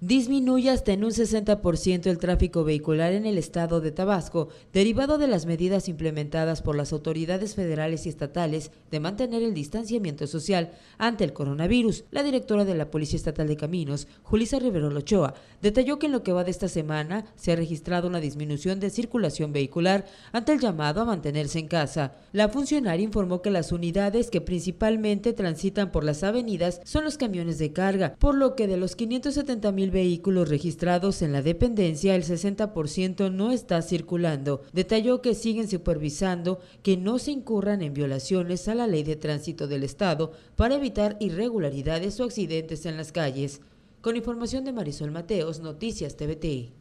disminuye hasta en un 60% el tráfico vehicular en el estado de Tabasco, derivado de las medidas implementadas por las autoridades federales y estatales de mantener el distanciamiento social ante el coronavirus. La directora de la Policía Estatal de Caminos, Julisa Rivero Lochoa, detalló que en lo que va de esta semana se ha registrado una disminución de circulación vehicular ante el llamado a mantenerse en casa. La funcionaria informó que las unidades que principalmente transitan por las avenidas son los camiones de carga, por lo que de los 570 vehículos registrados en la dependencia, el 60% no está circulando. Detalló que siguen supervisando que no se incurran en violaciones a la ley de tránsito del Estado para evitar irregularidades o accidentes en las calles. Con información de Marisol Mateos, Noticias TVT.